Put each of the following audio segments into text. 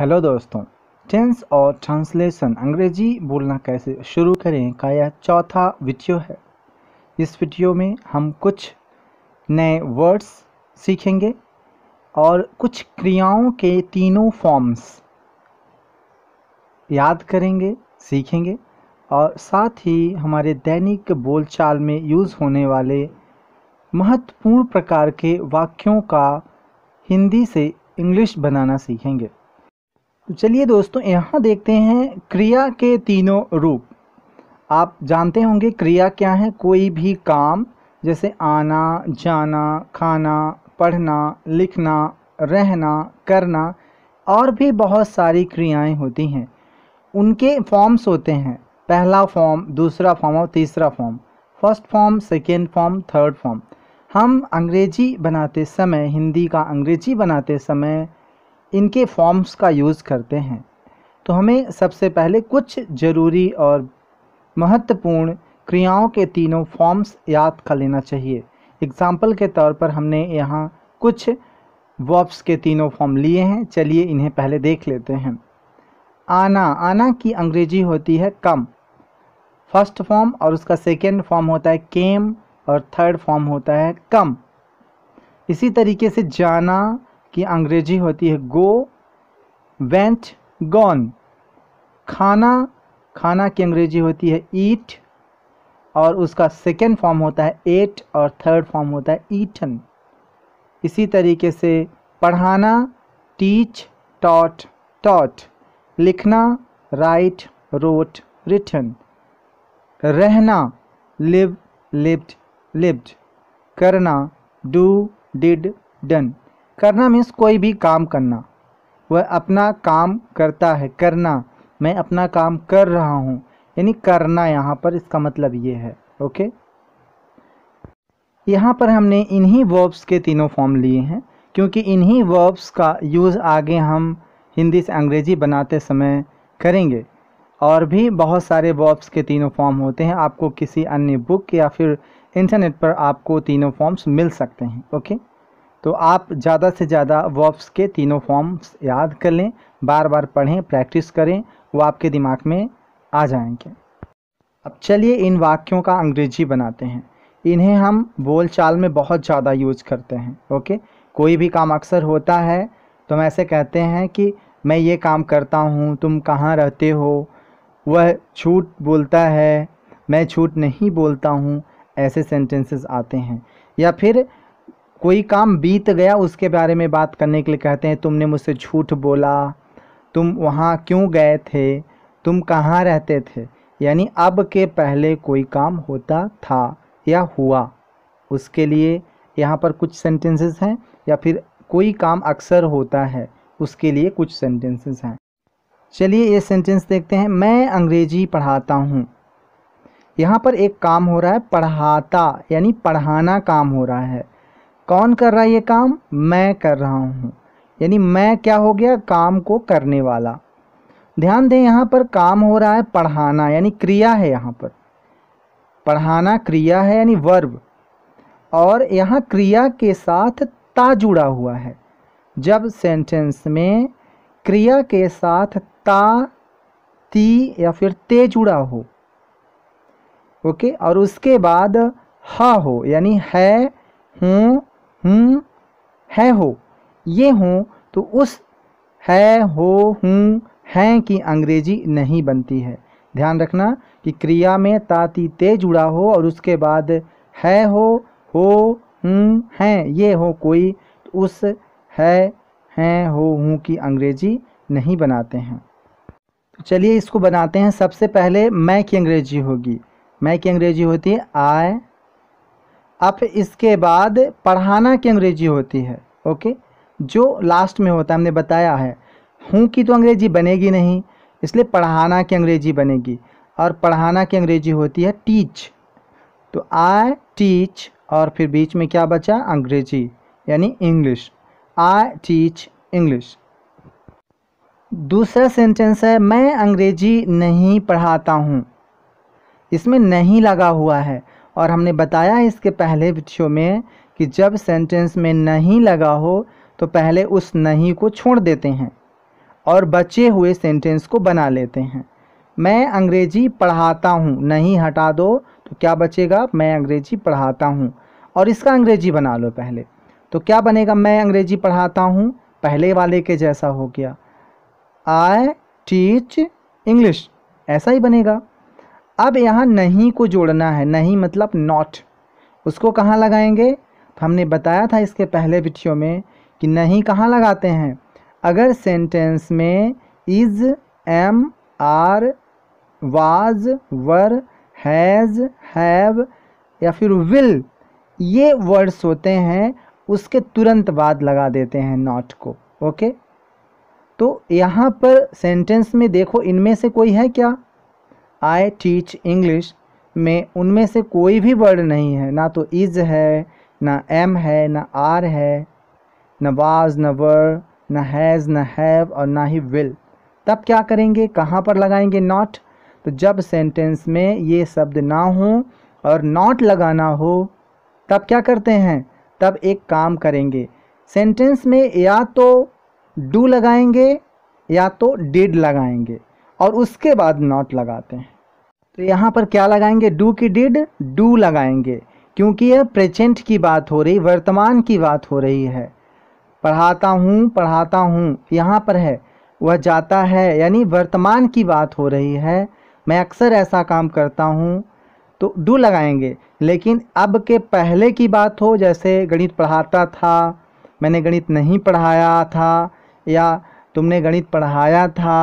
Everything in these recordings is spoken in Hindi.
हेलो दोस्तों टेंस और ट्रांसलेशन अंग्रेजी बोलना कैसे शुरू करें का यह चौथा वीडियो है इस वीडियो में हम कुछ नए वर्ड्स सीखेंगे और कुछ क्रियाओं के तीनों फॉर्म्स याद करेंगे सीखेंगे और साथ ही हमारे दैनिक बोलचाल में यूज़ होने वाले महत्वपूर्ण प्रकार के वाक्यों का हिंदी से इंग्लिश बनाना सीखेंगे तो चलिए दोस्तों यहाँ देखते हैं क्रिया के तीनों रूप आप जानते होंगे क्रिया क्या है कोई भी काम जैसे आना जाना खाना पढ़ना लिखना रहना करना और भी बहुत सारी क्रियाएं होती हैं उनके फॉर्म्स होते हैं पहला फॉर्म दूसरा फॉर्म और तीसरा form first form second form third form हम अंग्रेजी बनाते समय हिंदी का अंग्रेजी बनाते समय इनके फॉर्म्स का यूज़ करते हैं तो हमें सबसे पहले कुछ ज़रूरी और महत्वपूर्ण क्रियाओं के तीनों फॉर्म्स याद कर लेना चाहिए एग्ज़ाम्पल के तौर पर हमने यहाँ कुछ वर्ब्स के तीनों फॉर्म लिए हैं चलिए इन्हें पहले देख लेते हैं आना आना की अंग्रेजी होती है कम फर्स्ट फॉर्म और उसका सेकेंड फॉर्म होता है केम और थर्ड फॉर्म होता है कम इसी तरीके से जाना की अंग्रेजी होती है गो वेंट गॉन खाना खाना की अंग्रेजी होती है ईट और उसका सेकेंड फॉर्म होता है एट और थर्ड फॉर्म होता है ईटन इसी तरीके से पढ़ाना टीच टॉट टॉट लिखना राइट रोट रिटन रहना लिव लिव्ड लिव्ड करना डू डिड डन करना मीन्स कोई भी काम करना वह अपना काम करता है करना मैं अपना काम कर रहा हूँ यानी करना यहाँ पर इसका मतलब ये है ओके यहाँ पर हमने इन्हीं वर्ब्स के तीनों फॉर्म लिए हैं क्योंकि इन्हीं वर्ब्स का यूज़ आगे हम हिंदी से अंग्रेज़ी बनाते समय करेंगे और भी बहुत सारे वर्ब्स के तीनों फॉर्म होते हैं आपको किसी अन्य बुक या फिर इंटरनेट पर आपको तीनों फॉर्म्स मिल सकते हैं ओके तो आप ज़्यादा से ज़्यादा वर्ब्स के तीनों फॉर्म्स याद कर लें बार बार पढ़ें प्रैक्टिस करें वो आपके दिमाग में आ जाएंगे अब चलिए इन वाक्यों का अंग्रेजी बनाते हैं इन्हें हम बोलचाल में बहुत ज़्यादा यूज करते हैं ओके कोई भी काम अक्सर होता है तो हम ऐसे कहते हैं कि मैं ये काम करता हूँ तुम कहाँ रहते हो वह झूठ बोलता है मैं झूठ नहीं बोलता हूँ ऐसे सेंटेंसेस आते हैं या फिर कोई काम बीत गया उसके बारे में बात करने के लिए कहते हैं तुमने मुझसे झूठ बोला तुम वहाँ क्यों गए थे तुम कहाँ रहते थे यानी अब के पहले कोई काम होता था या हुआ उसके लिए यहाँ पर कुछ सेंटेंसेस हैं या फिर कोई काम अक्सर होता है उसके लिए कुछ सेंटेंसेस हैं चलिए ये सेंटेंस देखते हैं मैं अंग्रेजी पढ़ाता हूँ यहाँ पर एक काम हो रहा है पढ़ाता यानी पढ़ाना काम हो रहा है कौन कर रहा है ये काम मैं कर रहा हूँ यानी मैं क्या हो गया काम को करने वाला ध्यान दें यहाँ पर काम हो रहा है पढ़ाना यानी क्रिया है यहाँ पर पढ़ाना क्रिया है यानी वर्ब और यहाँ क्रिया के साथ ता जुड़ा हुआ है जब सेंटेंस में क्रिया के साथ ता ती या फिर ते जुड़ा हो ओके और उसके बाद ह हो यानी है हूँ हूँ है हो ये हों तो उस है हो हूँ हैं की अंग्रेजी नहीं बनती है ध्यान रखना कि क्रिया में ताती ते जुड़ा हो और उसके बाद है हो हो हूँ हैं ये हो कोई तो उस है हैं हो हूँ की अंग्रेजी नहीं बनाते हैं तो चलिए इसको बनाते हैं सबसे पहले मैं की अंग्रेजी होगी मैं की अंग्रेजी होती है आई अब इसके बाद पढ़ाना की अंग्रेजी होती है ओके जो लास्ट में होता है हमने बताया है हूँ की तो अंग्रेजी बनेगी नहीं इसलिए पढ़ाना की अंग्रेजी बनेगी और पढ़ाना की अंग्रेजी होती है टीच तो आई टीच और फिर बीच में क्या बचा अंग्रेजी यानी इंग्लिश आई टीच इंग्लिश दूसरा सेंटेंस है मैं अंग्रेजी नहीं पढ़ाता हूँ इसमें नहीं लगा हुआ है और हमने बताया इसके पहले वीडियो में कि जब सेंटेंस में नहीं लगा हो तो पहले उस नहीं को छोड़ देते हैं और बचे हुए सेंटेंस को बना लेते हैं मैं अंग्रेज़ी पढ़ाता हूँ नहीं हटा दो तो क्या बचेगा मैं अंग्रेज़ी पढ़ाता हूँ और इसका अंग्रेज़ी बना लो पहले तो क्या बनेगा मैं अंग्रेज़ी पढ़ाता हूँ पहले वाले के जैसा हो गया आई टीच इंग्लिश ऐसा ही बनेगा अब यहाँ नहीं को जोड़ना है नहीं मतलब नॉट उसको कहाँ लगाएंगे तो हमने बताया था इसके पहले वीडियो में कि नहीं कहाँ लगाते हैं अगर सेंटेंस में is am are was were has have या फिर विल ये वर्ड्स होते हैं उसके तुरंत बाद लगा देते हैं नॉट को ओके तो यहाँ पर सेंटेंस में देखो इनमें से कोई है क्या आई टीच इंग्लिश में उनमें से कोई भी वर्ड नहीं है ना तो इज़ है ना एम है ना आर है न वाज न वर ना हैज़ न हैव और ना ही विल तब क्या करेंगे कहाँ पर लगाएंगे नॉट तो जब सेंटेंस में ये शब्द ना हो और नॉट लगाना हो तब क्या करते हैं तब एक काम करेंगे सेंटेंस में या तो डू लगाएंगे या तो डिड लगाएंगे और उसके बाद नॉट लगाते हैं तो यहाँ पर क्या लगाएंगे डू की डिड डू लगाएंगे क्योंकि यह प्रेजेंट की बात हो रही वर्तमान की बात हो रही है पढ़ाता हूँ पढ़ाता हूँ यहाँ पर है वह जाता है यानी वर्तमान की बात हो रही है मैं अक्सर ऐसा काम करता हूँ तो डू लगाएंगे लेकिन अब के पहले की बात हो जैसे गणित पढ़ाता था मैंने गणित नहीं पढ़ाया था या तुमने गणित पढ़ाया था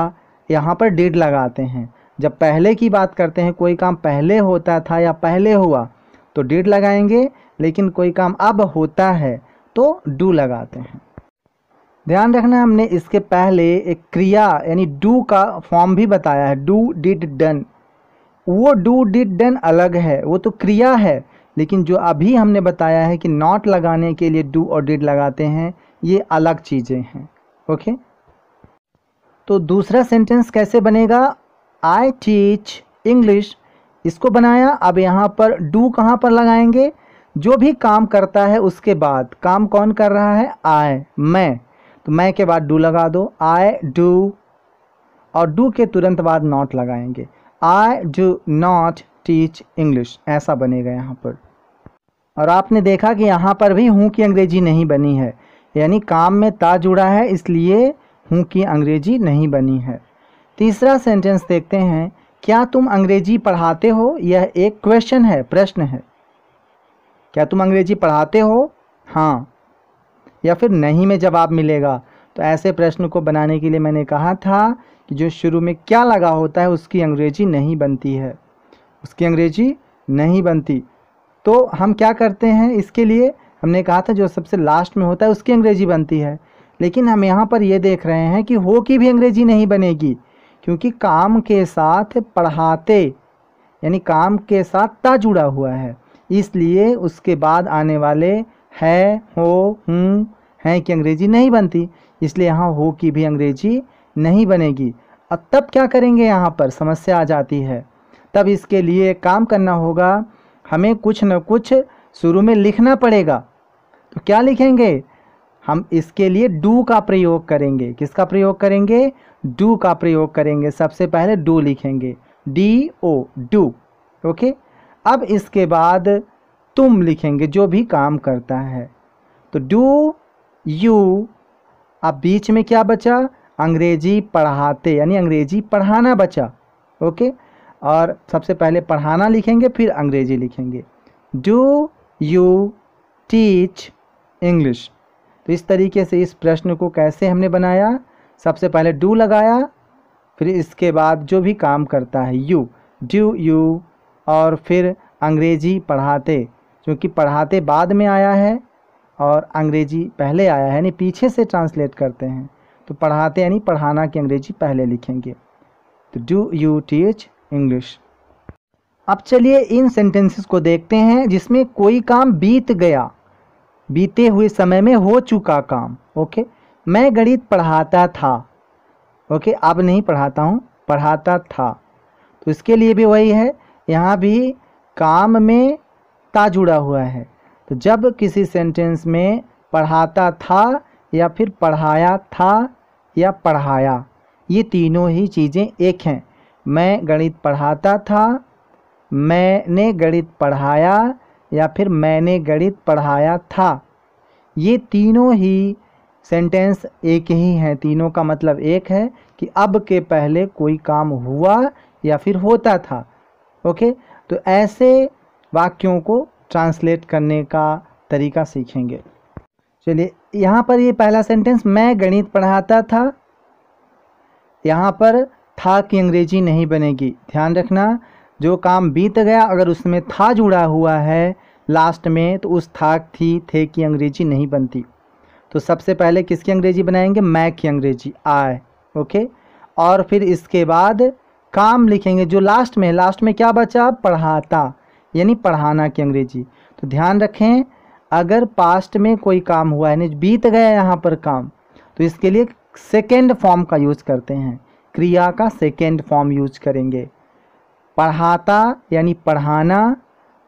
यहाँ पर डिड लगाते हैं जब पहले की बात करते हैं कोई काम पहले होता था या पहले हुआ तो डिड लगाएंगे लेकिन कोई काम अब होता है तो डू लगाते हैं ध्यान रखना हमने इसके पहले एक क्रिया यानी डू का फॉर्म भी बताया है डू डिड डन वो डू डिड डन अलग है वो तो क्रिया है लेकिन जो अभी हमने बताया है कि नॉट लगाने के लिए डू और डिड लगाते हैं ये अलग चीज़ें हैं ओके तो दूसरा सेंटेंस कैसे बनेगा आई टीच इंग्लिश इसको बनाया अब यहाँ पर डू कहाँ पर लगाएंगे जो भी काम करता है उसके बाद काम कौन कर रहा है आय मैं तो मैं के बाद डू लगा दो आई डू और डू के तुरंत बाद नॉट लगाएंगे I do not teach English ऐसा बनेगा यहाँ पर और आपने देखा कि यहाँ पर भी हूँ की अंग्रेजी नहीं बनी है यानी काम में ता जुड़ा है इसलिए हूँ कि अंग्रेजी नहीं बनी है तीसरा सेंटेंस देखते हैं क्या तुम अंग्रेजी पढ़ाते हो यह एक क्वेश्चन है प्रश्न है क्या तुम अंग्रेजी पढ़ाते हो हाँ या फिर नहीं में जवाब मिलेगा तो ऐसे प्रश्न को बनाने के लिए मैंने कहा था कि जो शुरू में क्या लगा होता है उसकी अंग्रेजी नहीं बनती है उसकी अंग्रेजी नहीं बनती तो हम क्या करते हैं इसके लिए हमने कहा था जो सबसे लास्ट में होता है उसकी अंग्रेजी बनती है लेकिन हम यहाँ पर ये देख रहे हैं कि हो की भी अंग्रेजी नहीं बनेगी क्योंकि काम के साथ पढ़ाते यानी काम के साथ ता जुड़ा हुआ है इसलिए उसके बाद आने वाले है हो हूँ हैं कि अंग्रेजी नहीं बनती इसलिए यहाँ हो की भी अंग्रेजी नहीं बनेगी अब तब क्या करेंगे यहाँ पर समस्या आ जाती है तब इसके लिए काम करना होगा हमें कुछ न कुछ शुरू में लिखना पड़ेगा तो क्या लिखेंगे हम इसके लिए डू का प्रयोग करेंगे किसका प्रयोग करेंगे डू का प्रयोग करेंगे सबसे पहले डू लिखेंगे डी ओ डू ओके अब इसके बाद तुम लिखेंगे जो भी काम करता है तो डू यू अब बीच में क्या बचा अंग्रेजी पढ़ाते यानी अंग्रेजी पढ़ाना बचा ओके और सबसे पहले पढ़ाना लिखेंगे फिर अंग्रेजी लिखेंगे डू यू टीच इंग्लिश तो इस तरीके से इस प्रश्न को कैसे हमने बनाया सबसे पहले डू लगाया फिर इसके बाद जो भी काम करता है यू ड्यू यू और फिर अंग्रेजी पढ़ाते क्योंकि पढ़ाते बाद में आया है और अंग्रेजी पहले आया है यानी पीछे से ट्रांसलेट करते हैं तो पढ़ाते यानी पढ़ाना की अंग्रेजी पहले लिखेंगे तो डू यू टीच इंग्लिश अब चलिए इन सेंटेंसेस को देखते हैं जिसमें कोई काम बीत गया बीते हुए समय में हो चुका काम ओके मैं गणित पढ़ाता था ओके अब नहीं पढ़ाता हूँ पढ़ाता था तो इसके लिए भी वही है यहाँ भी काम में ता जुड़ा हुआ है तो जब किसी सेंटेंस में पढ़ाता था या फिर पढ़ाया था या पढ़ाया ये तीनों ही चीज़ें एक हैं मैं गणित पढ़ाता था मैंने गणित पढ़ाया या फिर मैंने गणित पढ़ाया था ये तीनों ही सेंटेंस एक ही हैं तीनों का मतलब एक है कि अब के पहले कोई काम हुआ या फिर होता था ओके तो ऐसे वाक्यों को ट्रांसलेट करने का तरीका सीखेंगे चलिए यहाँ पर ये पहला सेंटेंस मैं गणित पढ़ाता था यहाँ पर था कि अंग्रेजी नहीं बनेगी ध्यान रखना जो काम बीत गया अगर उसमें था जुड़ा हुआ है लास्ट में तो उस था थी थे की अंग्रेजी नहीं बनती तो सबसे पहले किसकी अंग्रेजी बनाएंगे मैं की अंग्रेजी आय ओके और फिर इसके बाद काम लिखेंगे जो लास्ट में लास्ट में क्या बचा पढ़ाता यानी पढ़ाना की अंग्रेजी तो ध्यान रखें अगर पास्ट में कोई काम हुआ है यानी बीत गया यहाँ पर काम तो इसके लिए सेकेंड फॉर्म का यूज़ करते हैं क्रिया का सेकेंड फॉर्म यूज करेंगे पढ़ाता यानी पढ़ाना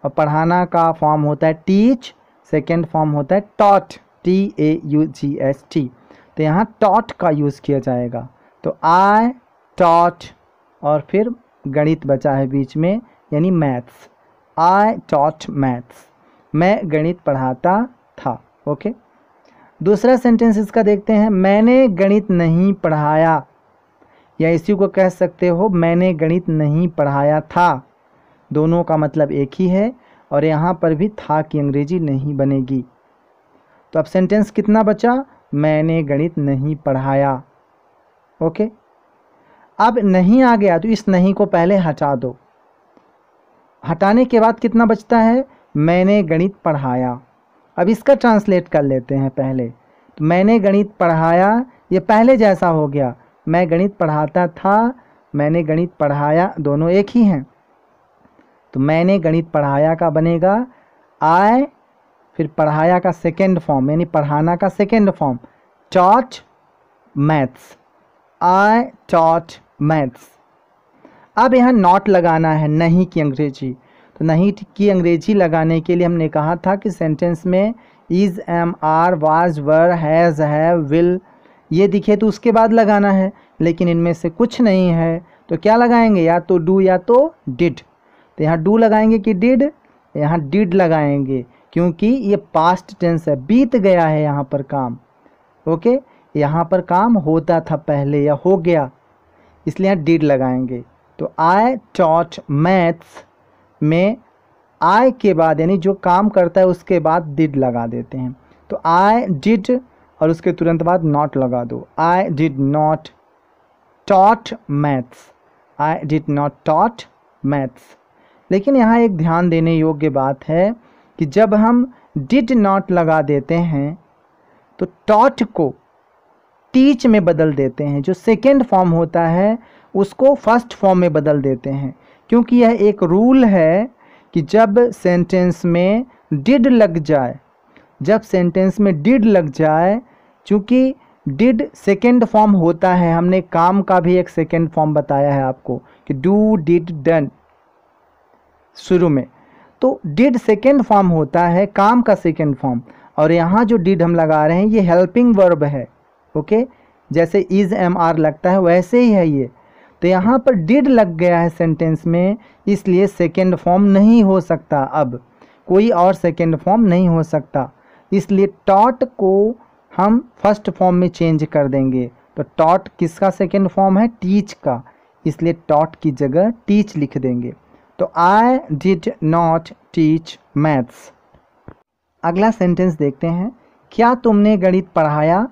और पढ़ाना का फॉर्म होता है टीच सेकेंड फॉर्म होता है taught T A U G H T तो यहाँ टॉट का यूज़ किया जाएगा तो आई टॉट और फिर गणित बचा है बीच में यानी मैथ्स आई टॉट मैथ्स मैं गणित पढ़ाता था ओके दूसरा सेंटेंस इसका देखते हैं मैंने गणित नहीं पढ़ाया या इसी को कह सकते हो मैंने गणित नहीं पढ़ाया था दोनों का मतलब एक ही है और यहाँ पर भी था कि अंग्रेजी नहीं बनेगी तो अब सेंटेंस कितना बचा मैंने गणित नहीं पढ़ाया ओके अब नहीं आ गया तो इस नहीं को पहले हटा दो हटाने के बाद कितना बचता है मैंने गणित पढ़ाया अब इसका ट्रांसलेट कर लेते हैं पहले तो मैंने गणित पढ़ाया ये पहले जैसा हो गया मैं गणित पढ़ाता था मैंने गणित पढ़ाया दोनों एक ही हैं तो मैंने गणित पढ़ाया का बनेगा आय फिर पढ़ाया का सेकेंड फॉर्म यानी पढ़ाना का second form taught maths I taught maths अब यहाँ नॉट लगाना है नहीं की अंग्रेजी तो नहीं की अंग्रेजी लगाने के लिए हमने कहा था कि सेंटेंस में is am are was were has have will ये दिखे तो उसके बाद लगाना है लेकिन इनमें से कुछ नहीं है तो क्या लगाएंगे या तो डू या तो डिड तो यहाँ डू लगाएंगे कि डिड यहाँ डिड लगाएंगे क्योंकि ये पास्ट टेंस है बीत गया है यहाँ पर काम ओके यहाँ पर काम होता था पहले या हो गया इसलिए यहाँ डिड लगाएंगे तो आई टॉट मैथ्स में आई के बाद यानी जो काम करता है उसके बाद डिड लगा देते हैं तो आई डिड और उसके तुरंत बाद नॉट लगा दो I did not taught maths I did not taught maths लेकिन यहाँ एक ध्यान देने योग्य बात है कि जब हम डिड नॉट लगा देते हैं तो टॉट को टीच में बदल देते हैं जो सेकेंड फॉर्म होता है उसको फर्स्ट फॉर्म में बदल देते हैं क्योंकि यह एक रूल है कि जब सेंटेंस में डिड लग जाए जब सेंटेंस में डिड लग जाए चूँकि डिड सेकेंड फॉर्म होता है हमने काम का भी एक सेकेंड फॉर्म बताया है आपको कि डू डिड डन शुरू में तो डिड सेकेंड फॉर्म होता है काम का सेकेंड फॉर्म और यहाँ जो डिड हम लगा रहे हैं ये हेल्पिंग वर्ब है ओके जैसे इज़ एम आर लगता है वैसे ही है ये तो यहाँ पर डिड लग गया है सेंटेंस में इसलिए सेकेंड फॉर्म नहीं हो सकता अब कोई और सेकेंड फॉर्म नहीं हो सकता इसलिए टॉट को हम फर्स्ट फॉर्म में चेंज कर देंगे तो टॉट किसका सेकेंड फॉर्म है टीच का इसलिए टॉट की जगह टीच लिख देंगे तो I did not teach maths अगला सेंटेंस देखते हैं क्या तुमने गणित पढ़ाया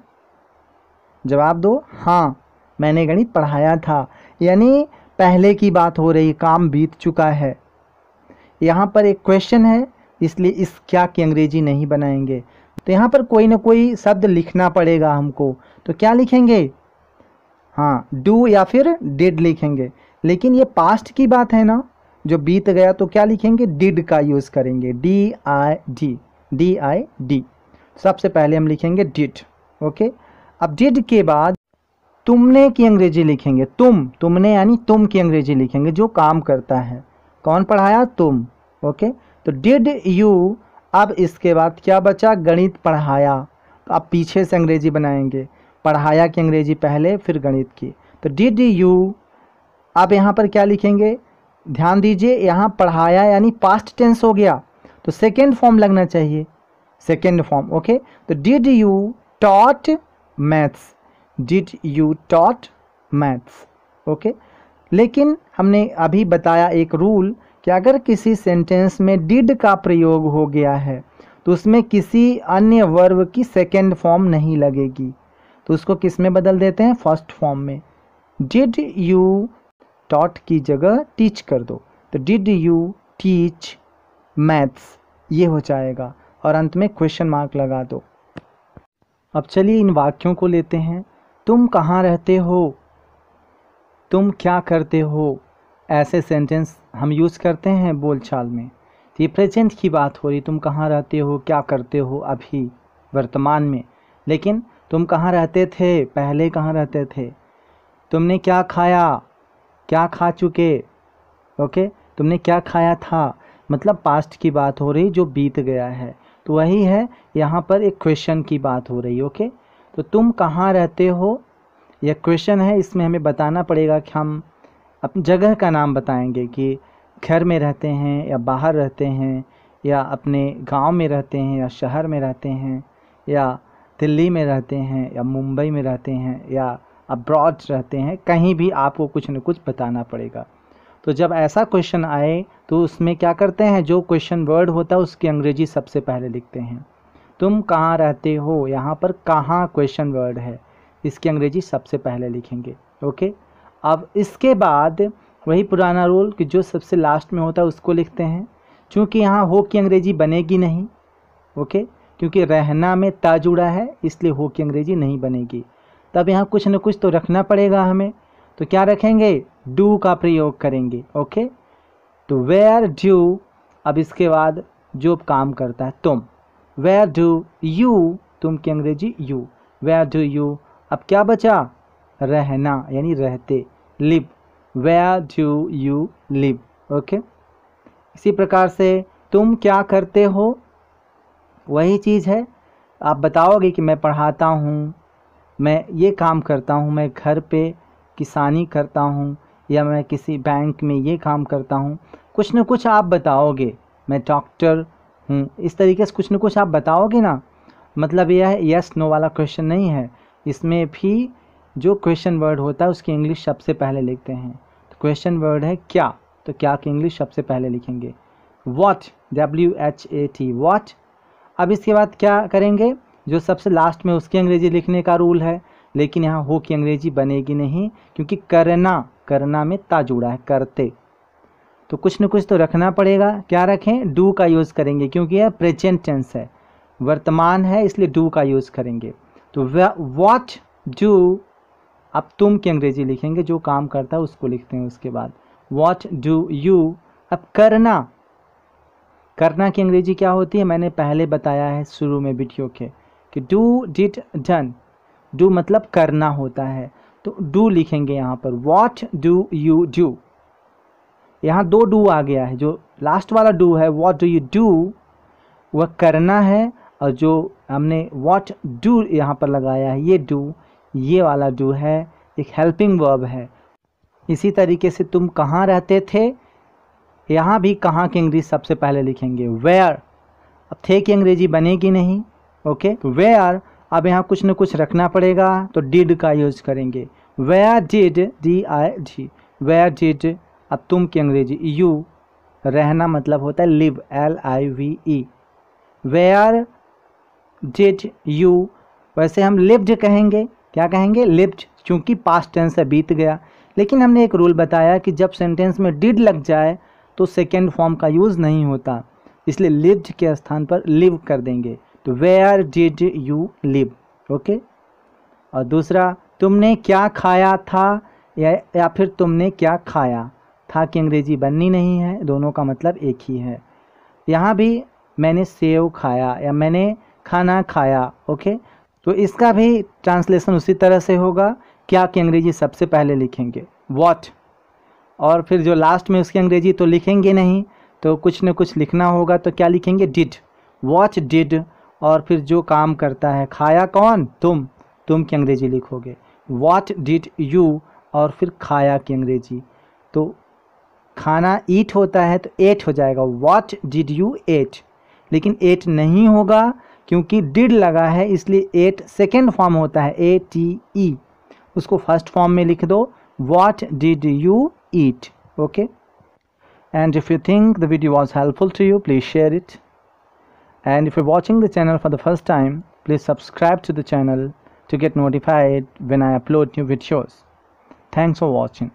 जवाब दो हाँ मैंने गणित पढ़ाया था यानी पहले की बात हो रही काम बीत चुका है यहाँ पर एक क्वेश्चन है इसलिए इस क्या की अंग्रेजी नहीं बनाएंगे तो यहाँ पर कोई ना कोई शब्द लिखना पड़ेगा हमको तो क्या लिखेंगे हाँ डू या फिर डिड लिखेंगे लेकिन ये पास्ट की बात है ना जो बीत गया तो क्या लिखेंगे डिड का यूज़ करेंगे D I D D I D सबसे पहले हम लिखेंगे डिड ओके अब डिड के बाद तुमने की अंग्रेजी लिखेंगे तुम तुमने यानी तुम की अंग्रेजी लिखेंगे जो काम करता है कौन पढ़ाया तुम ओके तो डिड यू अब इसके बाद क्या बचा गणित पढ़ाया तो आप पीछे से अंग्रेजी बनाएंगे पढ़ाया की अंग्रेजी पहले फिर गणित की तो डिड यू आप यहाँ पर क्या लिखेंगे ध्यान दीजिए यहाँ पढ़ाया यानी पास्ट टेंस हो गया तो सेकेंड फॉर्म लगना चाहिए सेकेंड फॉर्म ओके तो did you taught maths did you taught maths okay लेकिन हमने अभी बताया एक रूल कि अगर किसी सेंटेंस में डिड का प्रयोग हो गया है तो उसमें किसी अन्य वर्ब की सेकेंड फॉर्म नहीं लगेगी तो उसको किस में बदल देते हैं फर्स्ट फॉर्म में डिड यू टॉट की जगह टीच कर दो तो डिड यू टीच मैथ्स ये हो जाएगा और अंत में क्वेश्चन मार्क लगा दो अब चलिए इन वाक्यों को लेते हैं तुम कहाँ रहते हो तुम क्या करते हो ऐसे सेंटेंस हम यूज़ करते हैं बोलचाल में तो ये प्रेजेंट की बात हो रही तुम कहाँ रहते हो क्या करते हो अभी वर्तमान में लेकिन तुम कहाँ रहते थे पहले कहाँ रहते थे तुमने क्या खाया क्या खा चुके ओके तुमने क्या खाया था मतलब पास्ट की बात हो रही जो बीत गया है तो वही है यहाँ पर एक क्वेश्चन की बात हो रही ओके तो तुम कहाँ रहते हो यह क्वेश्चन है इसमें हमें बताना पड़ेगा कि हम अपनी जगह का नाम बताएंगे कि घर में रहते हैं या बाहर रहते हैं या अपने गांव में रहते हैं या शहर में रहते हैं या दिल्ली में रहते हैं या मुंबई में रहते हैं या अब्रॉड रहते हैं कहीं भी आपको कुछ न कुछ बताना पड़ेगा तो जब ऐसा क्वेश्चन आए तो उसमें क्या करते हैं जो क्वेश्चन वर्ड होता है उसकी अंग्रेजी सबसे पहले लिखते हैं तुम कहाँ रहते हो यहाँ पर कहाँ क्वेश्चन वर्ड है इसकी अंग्रेजी सबसे पहले लिखेंगे ओके अब इसके बाद वही पुराना रोल कि जो सबसे लास्ट में होता है उसको लिखते हैं क्योंकि यहाँ हो की अंग्रेजी बनेगी नहीं ओके क्योंकि रहना में ता जुड़ा है इसलिए हो की अंग्रेजी नहीं बनेगी तब यहाँ कुछ न कुछ तो रखना पड़ेगा हमें तो क्या रखेंगे डू का प्रयोग करेंगे ओके तो वेयर ड्यू अब इसके बाद जो काम करता है तुम वेयर डू यू तुम की अंग्रेजी यू वेयर डू यू अब क्या बचा रहना यानी रहते live where do you live okay इसी प्रकार से तुम क्या करते हो वही चीज़ है आप बताओगे कि मैं पढ़ाता हूँ मैं ये काम करता हूँ मैं घर पे किसानी करता हूँ या मैं किसी बैंक में ये काम करता हूँ कुछ न कुछ आप बताओगे मैं डॉक्टर हूँ इस तरीके से कुछ न कुछ आप बताओगे ना मतलब यह यस नो वाला क्वेश्चन नहीं है इसमें भी जो क्वेश्चन वर्ड होता है उसकी इंग्लिश सबसे पहले लिखते हैं तो क्वेश्चन वर्ड है क्या तो क्या की इंग्लिश सबसे पहले लिखेंगे what W H A T what अब इसके बाद क्या करेंगे जो सबसे लास्ट में उसकी अंग्रेजी लिखने का रूल है लेकिन यहाँ हो की अंग्रेजी बनेगी नहीं क्योंकि करना करना में ता जुड़ा है करते तो कुछ न कुछ तो रखना पड़ेगा क्या रखें डू का यूज़ करेंगे क्योंकि यह प्रेजेंट टेंस है वर्तमान है इसलिए डू का यूज़ करेंगे तो वॉट डू अब तुम की अंग्रेजी लिखेंगे जो काम करता है उसको लिखते हैं उसके बाद वॉट डू यू अब करना करना की अंग्रेजी क्या होती है मैंने पहले बताया है शुरू में वीडियो के कि डू डिट डन डू मतलब करना होता है तो डू लिखेंगे यहाँ पर वॉट डू यू डू यहाँ दो डू आ गया है जो लास्ट वाला डू है वॉट डू यू डू वह करना है और जो हमने वॉट डू यहाँ पर लगाया है ये डू ये वाला डू है एक हेल्पिंग वर्ब है इसी तरीके से तुम कहाँ रहते थे यहाँ भी कहाँ की अंग्रेज़ी सबसे पहले लिखेंगे वेयर अब थे की अंग्रेज़ी बनेगी नहीं ओके वेयर तो अब यहाँ कुछ न कुछ रखना पड़ेगा तो डिड का यूज करेंगे where did D I G where did अब तुम की अंग्रेजी यू रहना मतलब होता है live L I V E where did you वैसे हम लिव्ड कहेंगे क्या कहेंगे लिप्ट चूँकि पास्ट टेंस है बीत गया लेकिन हमने एक रूल बताया कि जब सेंटेंस में डिड लग जाए तो सेकेंड फॉर्म का यूज़ नहीं होता इसलिए लिव्ड के स्थान पर लिव कर देंगे तो where did you live okay और दूसरा तुमने क्या खाया था या या फिर तुमने क्या खाया था कि अंग्रेजी बननी नहीं है दोनों का मतलब एक ही है यहाँ भी मैंने सेव खाया या मैंने खाना खाया ओके तो इसका भी ट्रांसलेशन उसी तरह से होगा क्या कि अंग्रेजी सबसे पहले लिखेंगे वॉट और फिर जो लास्ट में उसकी अंग्रेजी तो लिखेंगे नहीं तो कुछ न कुछ लिखना होगा तो क्या लिखेंगे डिड वॉच डिड और फिर जो काम करता है खाया कौन तुम तुम की अंग्रेजी लिखोगे वॉट डिड यू और फिर खाया की अंग्रेजी तो खाना ईट होता है तो एट हो जाएगा वॉट डिड यू एट लेकिन एट नहीं होगा क्योंकि डिड लगा है इसलिए एट सेकेंड फॉर्म होता है ए टी ई उसको फर्स्ट फॉर्म में लिख दो what did you eat okay and if you think the video was helpful to you please share it and if you watching the channel for the first time please subscribe to the channel to get notified when I upload you with thanks for watching